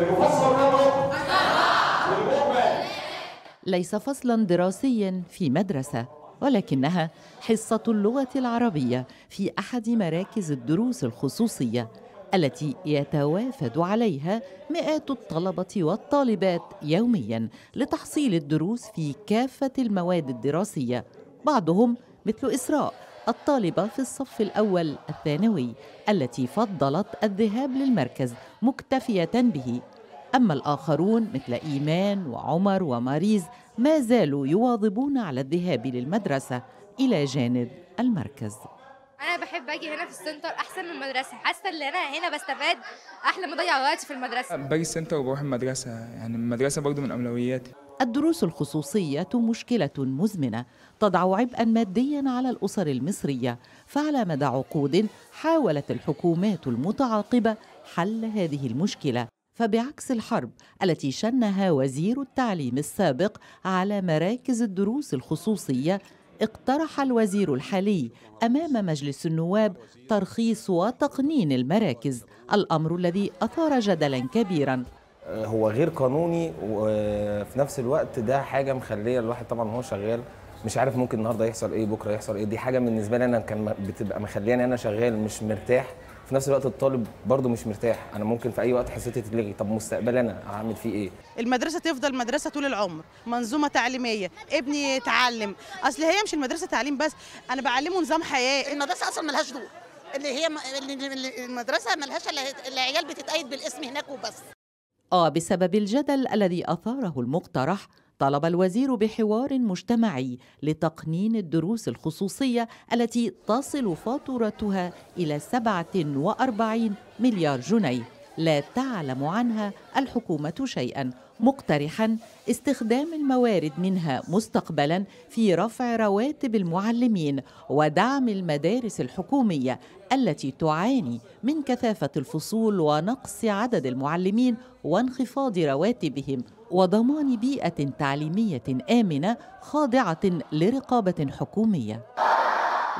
المفصل ليس فصلا دراسيا في مدرسة ولكنها حصة اللغة العربية في أحد مراكز الدروس الخصوصية التي يتوافد عليها مئات الطلبة والطالبات يوميا لتحصيل الدروس في كافة المواد الدراسية بعضهم مثل إسراء الطالبة في الصف الأول الثانوي التي فضلت الذهاب للمركز مكتفية به أما الآخرون مثل إيمان وعمر وماريز ما زالوا يواظبون على الذهاب للمدرسة إلى جانب المركز انا بحب اجي هنا في السنتر احسن من المدرسه حاسه ان انا هنا بستفاد احلى ما اضيع وقتي في المدرسه باجي السنتر وبروح المدرسه يعني المدرسه برضو من اولوياتي الدروس الخصوصية مشكلة مزمنة تضع عبئا ماديا على الأسر المصرية فعلى مدى عقود حاولت الحكومات المتعاقبة حل هذه المشكلة فبعكس الحرب التي شنها وزير التعليم السابق على مراكز الدروس الخصوصية اقترح الوزير الحالي امام مجلس النواب ترخيص وتقنين المراكز الامر الذي اثار جدلا كبيرا آه، هو غير قانوني وفي نفس الوقت ده حاجه مخليه الواحد طبعا وهو شغال مش عارف ممكن النهارده يحصل ايه بكره يحصل ايه دي حاجه بالنسبه لي انا كان بتبقى مخلياني انا شغال مش مرتاح في نفس الوقت الطالب برضه مش مرتاح انا ممكن في اي وقت حصتي تتلغي طب مستقبلي انا هعمل فيه ايه المدرسه تفضل مدرسه طول العمر منظومه تعليميه ابني يتعلم اصل هي مش المدرسه تعليم بس انا بعلمه نظام حياه المدرسه اصلا ملهاش دور اللي هي المدرسه ملهاش الا العيال بتتقيد بالاسم هناك وبس وبسبب آه، الجدل الذي أثاره المقترح طلب الوزير بحوار مجتمعي لتقنين الدروس الخصوصية التي تصل فاتورتها إلى 47 مليار جنيه لا تعلم عنها الحكومة شيئا مقترحا استخدام الموارد منها مستقبلا في رفع رواتب المعلمين ودعم المدارس الحكوميه التي تعاني من كثافه الفصول ونقص عدد المعلمين وانخفاض رواتبهم وضمان بيئه تعليميه امنه خاضعه لرقابه حكوميه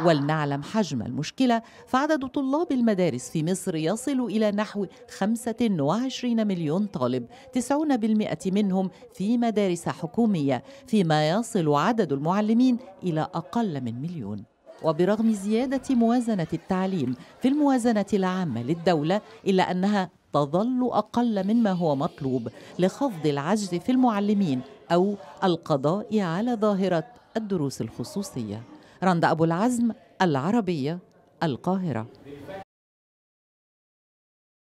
ولنعلم حجم المشكلة فعدد طلاب المدارس في مصر يصل إلى نحو 25 مليون طالب 90% منهم في مدارس حكومية فيما يصل عدد المعلمين إلى أقل من مليون وبرغم زيادة موازنة التعليم في الموازنة العامة للدولة إلا أنها تظل أقل مما هو مطلوب لخفض العجز في المعلمين أو القضاء على ظاهرة الدروس الخصوصيه رندا أبو العزم العربية القاهرة